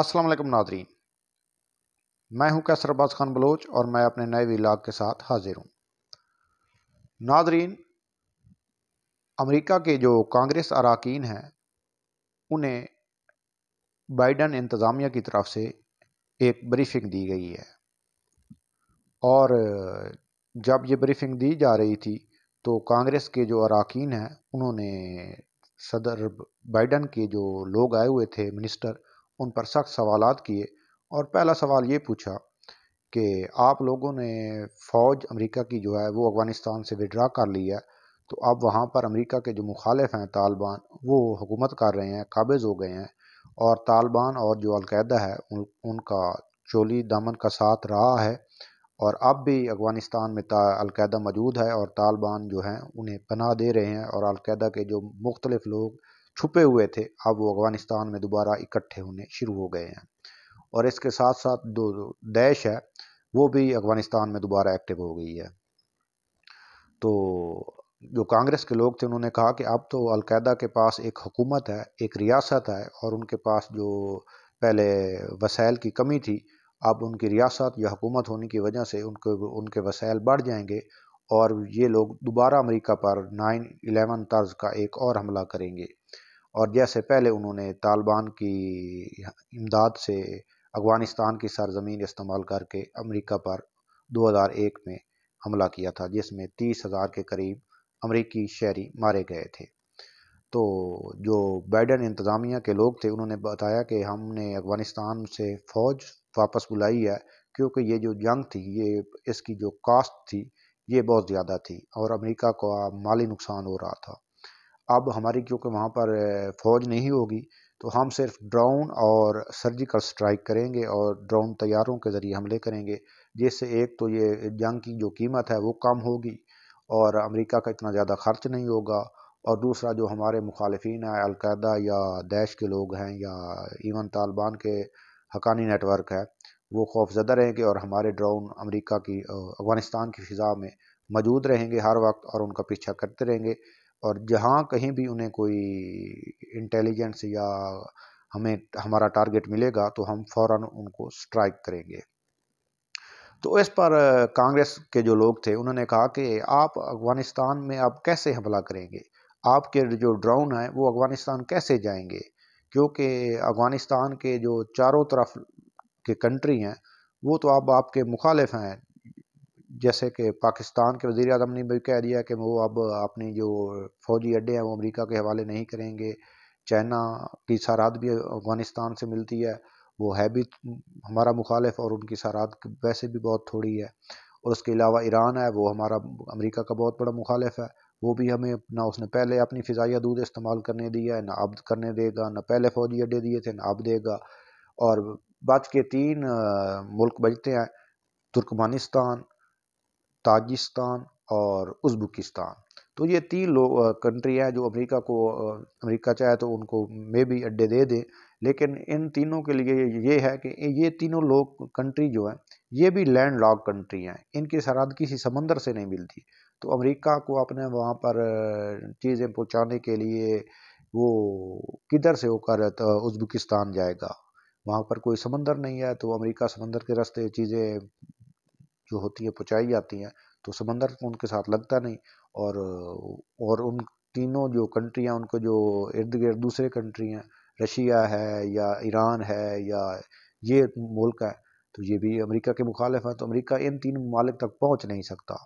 अस्सलाम वालेकुम नाजरीन मैं हूं कैसर अब्बास खान बलोच और मैं अपने नए विलाग के साथ हाजिर हूं नाजरीन अमेरिका के जो कांग्रेस अरकान हैं उन्हें बाइडन इंतज़ामिया की तरफ से एक ब्रीफिंग दी गई है और जब ये ब्रीफिंग दी जा रही थी तो कांग्रेस के जो अरकान हैं उन्होंने सदर बाइडन के जो लोग आए हुए थे मिनिस्टर उन पर सख्त सवाल किए और पहला सवाल ये पूछा कि आप लोगों ने फ़ौज अमेरिका की जो है वो अफ़गानिस्तान से विड्रा कर ली है तो अब वहाँ पर अमेरिका के जो मुखालिफ हैं तालिबान वो हुकूमत कर रहे हैं काबिज़ हो गए हैं और तालिबान और जो अलकायदा है उन उनका चोली दामन का साथ रहा है और अब भी अफ़गानिस्तान में अलकायदा मौजूद है और तालिबान जो हैं उन्हें पनाह दे रहे हैं और अलकायदा के जो मुख्तलिफ़ लोग छुपे हुए थे अब वो अफगानिस्तान में दोबारा इकट्ठे होने शुरू हो गए हैं और इसके साथ साथ दो दैश है वो भी अफगानिस्तान में दोबारा एक्टिव हो गई है तो जो कांग्रेस के लोग थे उन्होंने कहा कि अब तो अलकायदा के पास एक हुकूमत है एक रियासत है और उनके पास जो पहले वसाइल की कमी थी अब उनकी रियासत या हुकूमत होने की वजह से उनके उनके वसाइल बढ़ जाएंगे और ये लोग दोबारा अमेरिका पर नाइन इलेवन तर्ज का एक और हमला करेंगे और जैसे पहले उन्होंने तालिबान की इमदाद से अफ़गानिस्तान की सरजमीन इस्तेमाल करके अमेरिका पर 2001 में हमला किया था जिसमें तीस हज़ार के करीब अमरीकी शहरी मारे गए थे तो जो बाइडन इंतज़ामिया के लोग थे उन्होंने बताया कि हमने अफ़गानिस्तान से फ़ौज वापस बुलाई है क्योंकि ये जो जंग थी ये इसकी जो कास्ट थी ये बहुत ज़्यादा थी और अमेरिका को माली नुकसान हो रहा था अब हमारी क्योंकि वहाँ पर फ़ौज नहीं होगी तो हम सिर्फ ड्रोन और सर्जिकल स्ट्राइक करेंगे और ड्रोन तैयारों के ज़रिए हमले करेंगे जिससे एक तो ये जंग की जो कीमत है वो कम होगी और अमेरिका का इतना ज़्यादा खर्च नहीं होगा और दूसरा जो हमारे मुखालफी हैं अलकायदा या दैश के लोग हैं या इवन तालिबान के हकानी नेटवर्क है वो खौफजदा रहेंगे और हमारे ड्रोन अमरीका की अफ़गानिस्तान की फ़िज़ा में मौजूद रहेंगे हर वक्त और उनका पीछा करते रहेंगे और जहाँ कहीं भी उन्हें कोई इंटेलिजेंस या हमें हमारा टारगेट मिलेगा तो हम फौरन उनको स्ट्राइक करेंगे तो इस पर कांग्रेस के जो लोग थे उन्होंने कहा कि आप अफगानिस्तान में आप कैसे हमला करेंगे आपके जो ड्रोन हैं वो अफगानिस्तान कैसे जाएंगे क्योंकि अफगानिस्तान के जो चारों तरफ के कंट्री हैं वो तो अब आपके मुखालिफ हैं जैसे कि पाकिस्तान के वज़ी अजम ने भी कह दिया कि वो अब अपनी जो फ़ौजी अड्डे हैं वो अमरीका के हवाले नहीं करेंगे चाइना की सरहद भी अफ़गानिस्तान से मिलती है वो है भी हमारा मुखालफ और उनकी सरहद वैसे भी बहुत थोड़ी है और उसके अलावा ईरान है वो हमारा अमेरिका का बहुत बड़ा मुखालफ है वो भी हमें ना उसने पहले अपनी फ़िज़ाई दूध इस्तेमाल करने दिया है ना अब करने देगा ना पहले फ़ौजी अड्डे दिए थे ना अब देगा और बाद के तीन मुल्क बजते हैं तुर्कमानिस्तान ताजिस्तान और उज्बेकिस्तान तो ये तीन लो कंट्री हैं जो अमेरिका को अमेरिका चाहे तो उनको मे भी अड्डे दे दें लेकिन इन तीनों के लिए ये है कि ये तीनों लोग कंट्री जो हैं ये भी लैंड लॉक कंट्री हैं इनकी सरहद किसी समंदर से नहीं मिलती तो अमेरिका को अपने वहाँ पर चीज़ें पहुँचाने के लिए वो किधर से होकर तो उज्बेकिस्तान जाएगा वहाँ पर कोई समंदर नहीं है तो अमेरिका समंदर के रास्ते चीज़ें जो होती है पहुँचाई जाती हैं तो समंदर उनके साथ लगता नहीं और और उन तीनों जो कंट्रियाँ उनको जो इर्द गिर्द दूसरे कंट्री हैं रशिया है या ईरान है या ये मुल्क है तो ये भी अमेरिका के मुखालिफ हैं तो अमेरिका इन तीन ममालिक तक पहुंच नहीं सकता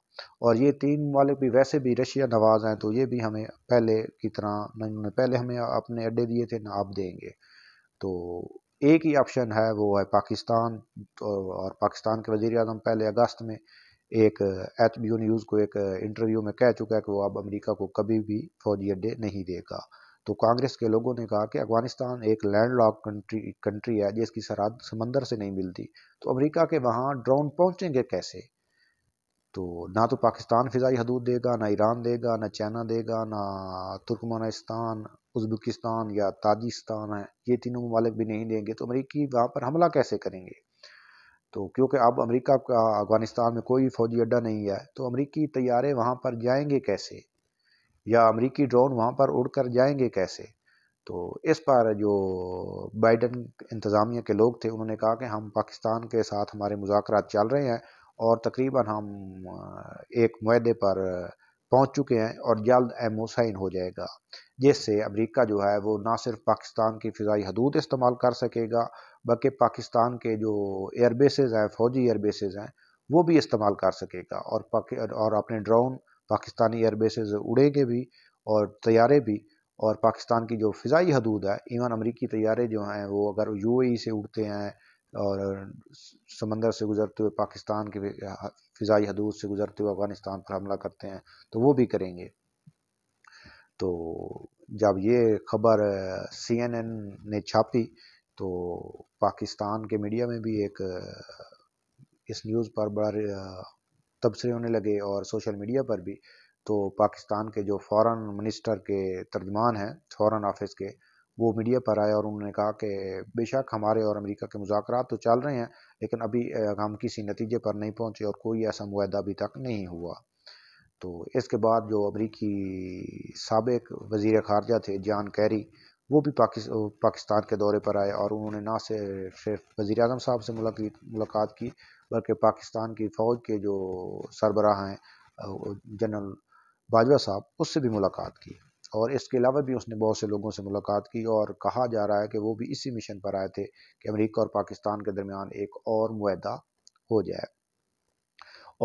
और ये तीन ममालिक भी वैसे भी रशिया नवाज हैं तो ये भी हमें पहले की तरह ना इन्होंने पहले हमें अपने अड्डे दिए थे ना आप देंगे तो एक ही ऑप्शन है वो है पाकिस्तान तो और पाकिस्तान के वजीर अजम पहले अगस्त में एक एच बी न्यूज़ को एक इंटरव्यू uh, में कह चुका है कि वो अब अमेरिका को कभी भी फौजी अड्डे नहीं देगा तो कांग्रेस के लोगों ने कहा कि अफगानिस्तान एक लैंड लॉक कंट्री कंट्री है जिसकी सरहद समंदर से नहीं मिलती तो अमेरिका के वहाँ ड्रोन पहुँचेंगे कैसे तो ना तो पाकिस्तान फ़ाई हदूद देगा ना ईरान देगा ना चाइना देगा ना तुर्कमानिस्तान उज़्बेकिस्तान या ताजिस्तान है ये तीनों ममालिक भी नहीं देंगे तो अमरीकी वहाँ पर हमला कैसे करेंगे तो क्योंकि अब अमरीका का अफगानिस्तान में कोई फौजी अड्डा नहीं है तो अमरीकी तैयारे वहाँ पर जाएंगे कैसे या अमरीकी ड्रोन वहाँ पर उड़ कर जाएंगे कैसे तो इस पर जो बाइडन इंतज़ामिया के लोग थे उन्होंने कहा कि हम पाकिस्तान के साथ हमारे मुजाकर चल रहे हैं और तकरीबन हम एक माहे पर पहुंच चुके हैं और जल्द एम ओ साइन हो जाएगा जिससे अमेरिका जो है वो ना सिर्फ पाकिस्तान की फ़ाई हदूद इस्तेमाल कर सकेगा बल्कि पाकिस्तान के जो एयरबेसेज हैं फ़ौजी एयरबेसेज हैं वो भी इस्तेमाल कर सकेगा और और अपने ड्रोन पाकिस्तानी एयरबेसेज उड़ेंगे भी और तैयारे भी और पाकिस्तान की जो फ़जाई हदूद है इवन अमरीकी तैयारे जो हैं वो अगर यू ए से उड़ते हैं और समंदर से गुजरते हुए पाकिस्तान के फ़िज़ाई हदूद से गुजरते हुए अफ़गानिस्तान पर हमला करते हैं तो वो भी करेंगे तो जब ये खबर सीएनएन ने छापी तो पाकिस्तान के मीडिया में भी एक इस न्यूज़ पर बड़ा तबसरे होने लगे और सोशल मीडिया पर भी तो पाकिस्तान के जो फॉरेन मिनिस्टर के तर्जमान हैं फॉरेन ऑफिस के वो मीडिया पर आए और उन्होंने कहा कि बेशक हमारे और अमेरिका के मुजाकर तो चल रहे हैं लेकिन अभी हम किसी नतीजे पर नहीं पहुँचे और कोई ऐसा माहा अभी तक नहीं हुआ तो इसके बाद जो अमरीकी सबक वजीर खारजा थे जान कैरी वो भी पाकिस् पाकिस्तान के दौरे पर आए और उन्होंने ना सिर्फ वज़ी अजम साहब से मुलाकात की बल्कि पाकिस्तान की फ़ौज के जो सरबराह हैं जनरल बाजवा साहब उससे भी मुलाकात की और इसके अलावा भी उसने बहुत से लोगों से मुलाकात की और कहा जा रहा है कि वो भी इसी मिशन पर आए थे कि अमरीका और पाकिस्तान के दरमियान एक और माह हो जाए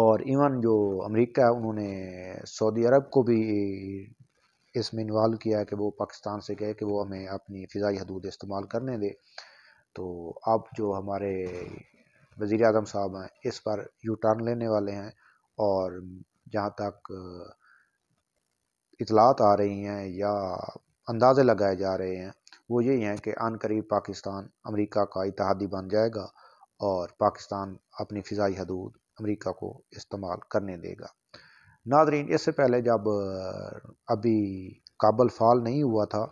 और इवन जो अमरीका है उन्होंने सऊदी अरब को भी इसमें इन्वाल्व किया है कि वो पाकिस्तान से कहे कि वो हमें अपनी फ़िज़ाई हदूद इस्तेमाल करने दे तो अब जो हमारे वज़ी अजम साहब हैं इस पर यू टर्न लेने वाले हैं और जहाँ तक इतलात आ रही हैं या अंदाज़े लगाए जा रहे हैं वो यही हैं कि आन करीब पाकिस्तान अमेरिका का इतिहादी बन जाएगा और पाकिस्तान अपनी फ़िज़ाई हदूद अमेरिका को इस्तेमाल करने देगा नादरीन इससे पहले जब अभी काबल फाल नहीं हुआ था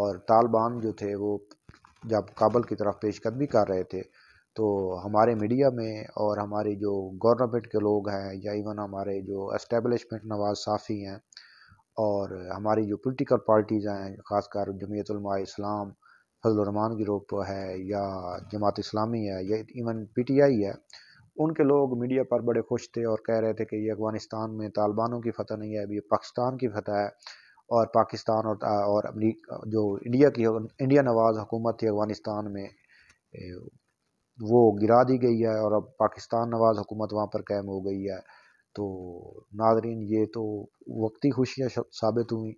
और तालिबान जो थे वो जब काबल की तरफ पेशकदमी कर रहे थे तो हमारे मीडिया में और हमारे जो गवर्नमेंट के लोग हैं या इवन हमारे जो एस्टेब्लिशमेंट नवाज साफ़ी हैं और हमारी जो पोलिटिकल पार्टीज़ हैं ख़ासकर जमीयतलमा इस्लाम फजलरहमान ग्रुप है या जमात इस्लामी है या इवन पी टी आई है उनके लोग मीडिया पर बड़े खुश थे और कह रहे थे कि ये अफगानिस्तान में तालिबानों की फतह नहीं है अभी पाकिस्तान की फतह है और पाकिस्तान और और जो इंडिया की इंडिया नवाज हुकूमत थी अफगानिस्तान में वो गिरा दी गई है और अब पाकिस्तान नवाज हुकूमत वहाँ पर कैम हो गई है तो नादरीन ये तो वक्ती खुशियाँ साबित हुई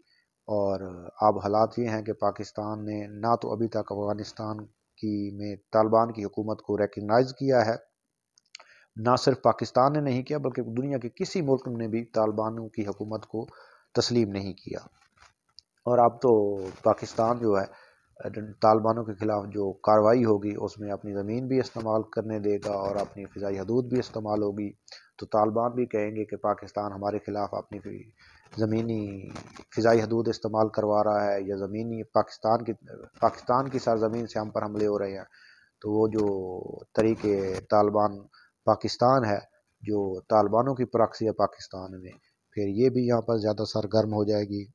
और अब हालात ये हैं कि पाकिस्तान ने ना तो अभी तक अफ़गानिस्तान की में तालिबान की हुकूमत को रिकगनाइज़ किया है ना सिर्फ पाकिस्तान ने नहीं किया बल्कि दुनिया के किसी मुल्क ने भी तालिबानों की हुकूमत को तस्लीम नहीं किया और अब तो पाकिस्तान जो है तालिबानों के ख़िलाफ़ जो कार्रवाई होगी उसमें अपनी ज़मीन भी इस्तेमाल करने देगा और अपनी फ़ाई हदूद भी इस्तेमाल होगी तो तालिबान भी कहेंगे कि पाकिस्तान हमारे ख़िलाफ़ अपनी ज़मीनी फ़जाई हदूद इस्तेमाल करवा रहा है या ज़मीनी पाकिस्तान की पाकिस्तान की सरजमीन से हम पर हमले हो रहे हैं तो वो जो तरीके तालिबान पाकिस्तान है जो तालिबानों की प्रक्सी है पाकिस्तान में फिर ये भी यहाँ पर ज़्यादा सरगर्म हो जाएगी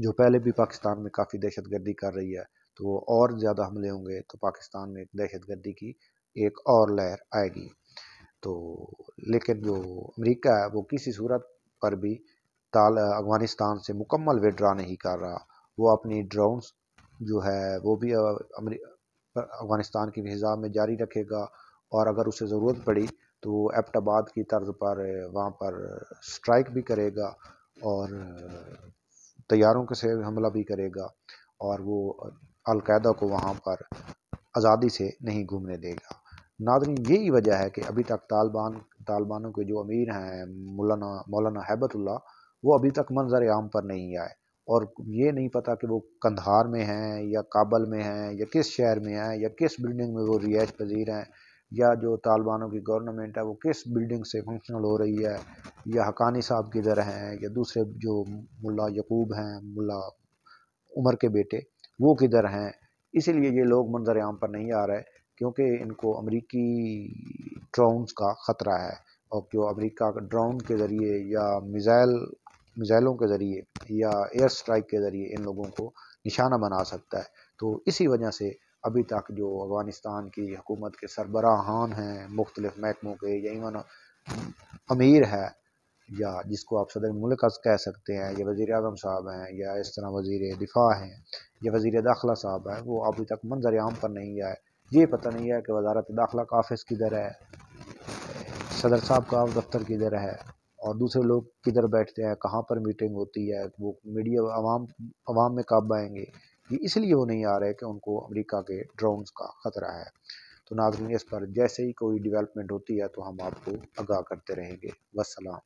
जो पहले भी पाकिस्तान में काफ़ी दहशत गर्दी कर रही है तो वो और ज़्यादा हमले होंगे तो पाकिस्तान में दहशत गर्दी की एक और लहर आएगी तो लेकिन जो अमेरिका है वो किसी सूरत पर भी ताल अफगानिस्तान से मुकम्मल विड्रा नहीं कर रहा वो अपनी ड्रोन्स जो है वो भी अफगानिस्तान की हिजाब में जारी रखेगा और अगर उसे ज़रूरत पड़ी तो वो एबटाबाद की तर्ज पर वहाँ पर स्ट्राइक भी करेगा और तैयारों के से हमला भी करेगा और वो अलकायदा को वहाँ पर आज़ादी से नहीं घूमने देगा नादरी यही वजह है कि अभी तक तालिबान तालिबानों के जो अमीर हैं मौलाना मौलाना हैबतुल्ला वो अभी तक मंजर आम पर नहीं आए और ये नहीं पता कि वो कंधार में हैं या काबल में हैं या किस शहर में हैं या किस बिल्डिंग में वो रिहाइश पजीर हैं या जो तालिबानों की गवर्नमेंट है वो किस बिल्डिंग से फंक्शनल हो रही है या हकानी साहब किधर हैं या दूसरे जो मुल्ला यकूब हैं मुल्ला उमर के बेटे वो किधर हैं इसीलिए ये लोग मंजर आम पर नहीं आ रहे क्योंकि इनको अमरीकी ड्रोन्स का ख़तरा है और जो अमेरिका ड्रोन के ज़रिए या मिज़ाइल मिज़ाइलों के ज़रिए या एयर स्ट्राइक के ज़रिए इन लोगों को निशाना बना सकता है तो इसी वजह से अभी तक जो अफ़गानिस्तान की हुकूमत के सरबराहान हैं मुख्तलिफ महकमों के या इवन अमीर है या जिसको आप सदर मुल्क कह सकते हैं या वज़ी अजम साहब हैं या इस तरह वजीर दिफा हैं या वज़ी दाखिला साहब हैं वो अभी तक मंजर आम पर नहीं आए ये पता नहीं है कि वजारत दाखिला का ऑफिस किधर है सदर साहब का दफ्तर किधर है और दूसरे लोग किधर बैठते हैं कहाँ पर मीटिंग होती है वो मीडिया अवाम अवाम में कब आएंगे ये इसलिए वो नहीं आ रहे कि उनको अमेरिका के ड्रोन्स का ख़तरा है तो नाजरीन इस पर जैसे ही कोई डेवलपमेंट होती है तो हम आपको आगाह करते रहेंगे वसलाम